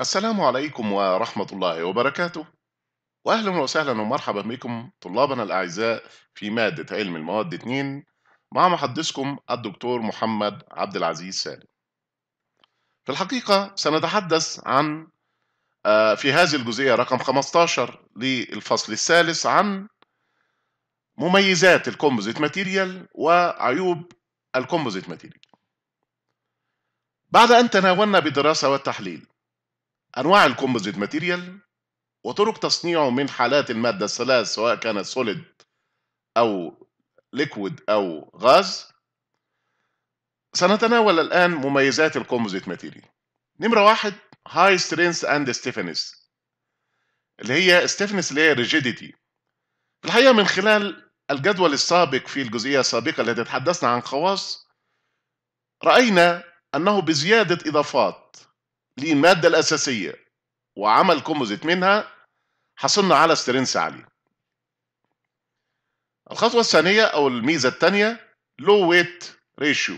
السلام عليكم ورحمة الله وبركاته وأهلا وسهلا ومرحبا بكم طلابنا الأعزاء في مادة علم المواد 2 مع محدثكم الدكتور محمد عبد العزيز سالم في الحقيقة سنتحدث عن آه، في هذه الجزئية رقم 15 للفصل الثالث عن مميزات الكومبوزيت ماتيريال وعيوب الكومبوزيت ماتيريال بعد أن تناولنا بالدراسة والتحليل أنواع الكومبوزيت ماتيريال وطرق تصنيعه من حالات المادة الثلاث سواء كانت سوليد أو ليكويد أو غاز سنتناول الآن مميزات الكومبوزيت ماتيريال نمرة واحد هاي سترينث أند ستيفنس اللي هي ستيفنس اللي هي ريجيديتي في الحقيقة من خلال الجدول السابق في الجزئية السابقة التي تحدثنا عن خواص رأينا أنه بزيادة إضافات دي الماده الاساسيه وعمل كومبوزيت منها حصلنا على سترينس عاليه الخطوه الثانيه او الميزه الثانيه لو ويت ريشيو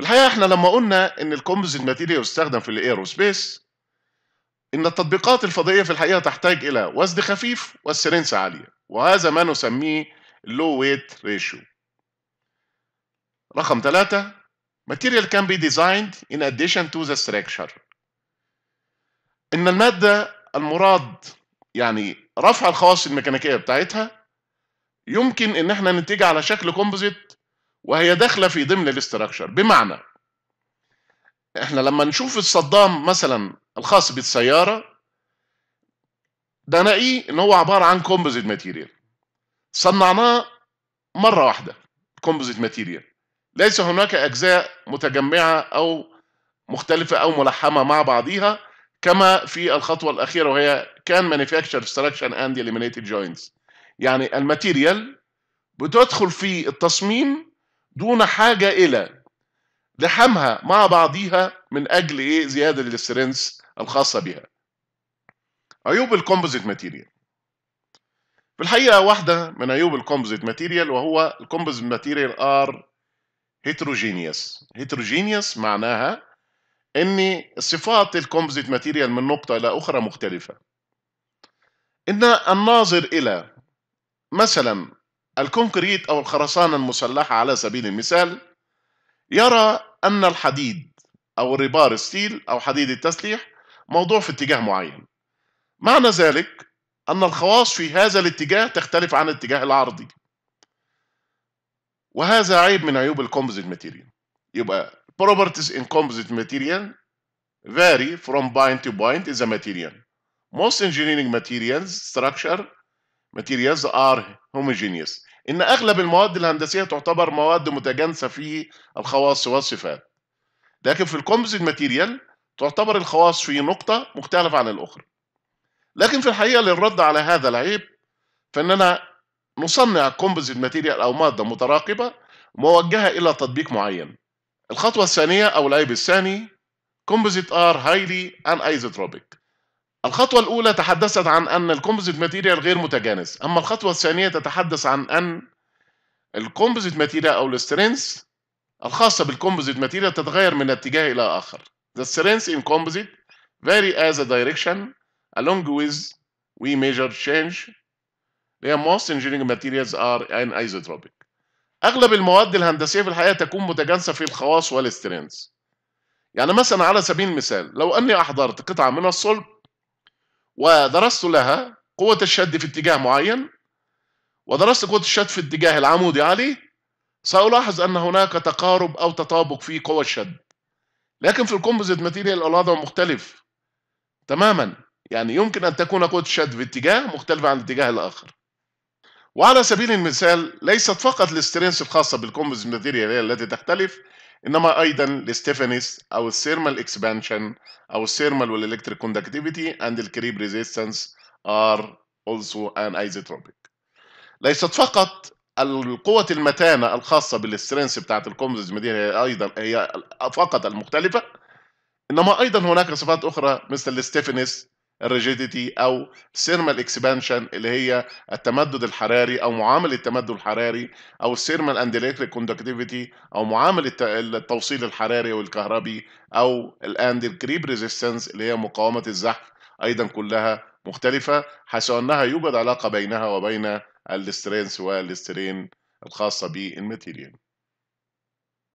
الحقيقه احنا لما قلنا ان الكومبوزيت ماتيريال يستخدم في الايروسبيس ان التطبيقات الفضائيه في الحقيقه تحتاج الى وزن خفيف والسترينس عاليه وهذا ما نسميه لو ويت ريشيو رقم ثلاثة Material can be designed in addition to the structure. إن المادة المراد يعني رفع الخواص الميكانيكية بتاعتها يمكن إن احنا ننتجها على شكل كومبوزيت وهي داخلة في ضمن الاستراكشر بمعنى احنا لما نشوف الصدام مثلا الخاص بالسيارة ده نلاقيه إن هو عبارة عن كومبوزيت ماتيريال صنعناه مرة واحدة كومبوزيت ماتيريال ليس هناك أجزاء متجمعة أو مختلفة أو ملحمة مع بعضها كما في الخطوة الأخيرة وهي كان manufacture structure and eliminated joints يعني الماتيريال بتدخل في التصميم دون حاجة إلى لحمها مع بعضيها من أجل إيه زيادة الاسترنس الخاصة بها عيوب الكومبوزيت ماتيريال في الحقيقة واحدة من عيوب الكومبوزيت ماتيريال وهو الكومبوزيت ماتيريال ار هيتروجينيوس هيتروجينيوس معناها ان صفات الكومبوزيت ماتيريال من نقطه الى اخرى مختلفه ان الناظر الى مثلا الكونكريت او الخرسانه المسلحه على سبيل المثال يرى ان الحديد او الريبار ستيل او حديد التسليح موضوع في اتجاه معين معنى ذلك ان الخواص في هذا الاتجاه تختلف عن الاتجاه العرضي وهذا عيب من عيوب الكومبوزيت ماتيريال يبقى properties in composite material vary from point to point in the material most engineering materials structure materials are homogeneous ان اغلب المواد الهندسيه تعتبر مواد متجانسه في الخواص والصفات لكن في الكومبوزيت ماتيريال تعتبر الخواص في نقطه مختلفه عن الاخرى لكن في الحقيقه للرد على هذا العيب فاننا نصنع كومبوزيت ماتيريال أو مادة متراقبه موجهة إلى تطبيق معين الخطوة الثانية أو العيب الثاني كومبوزيت ار هايلي ان ايزوتروبيك الخطوة الأولى تحدثت عن أن الكومبوزيت ماتيريال غير متجانس أما الخطوة الثانية تتحدث عن أن الكومبوزيت ماتيريال أو السترينث الخاصة بالكومبوزيت ماتيريال تتغير من اتجاه إلى آخر The strengths in composite vary as a direction along with we measure change اللي هي most engineering materials are ايزوتروبيك أغلب المواد الهندسية في الحقيقة تكون متجانسة في الخواص والسترينز. يعني مثلا على سبيل المثال لو أني أحضرت قطعة من الصلب ودرست لها قوة الشد في اتجاه معين ودرست قوة الشد في اتجاه العمودي عليه سألاحظ أن هناك تقارب أو تطابق في قوى الشد لكن في الكومبوزيت ماتيريال الوضع مختلف تماما يعني يمكن أن تكون قوة الشد في اتجاه مختلفة عن الاتجاه الآخر وعلى سبيل المثال ليست فقط الاسترينس الخاصة بالكومبوز ماتيريال التي تختلف انما ايضا الستيفانيس او الثيرمال اكسبانشن او الثيرمال والالكتريك كوندكتيفيتي اند الكريب ريزيستنس ار also an isotropic ليست فقط القوة المتانة الخاصة بالسترينس بتاعت الكومبوزيت ماتيريال هي أيضا هي فقط المختلفة إنما أيضا هناك صفات أخرى مثل الستيفنس الريجيديتي او السيرمال اكسبانشن اللي هي التمدد الحراري او معامل التمدد الحراري او السيرمال اند الكتريك كوندكتيفيتي او معامل التوصيل الحراري والكهربي او الاند الكريب ريزيستنس اللي هي مقاومه الزحف ايضا كلها مختلفه حيث انها يوجد علاقه بينها وبين الاسترينس والاسترين الخاصه بالماتيريال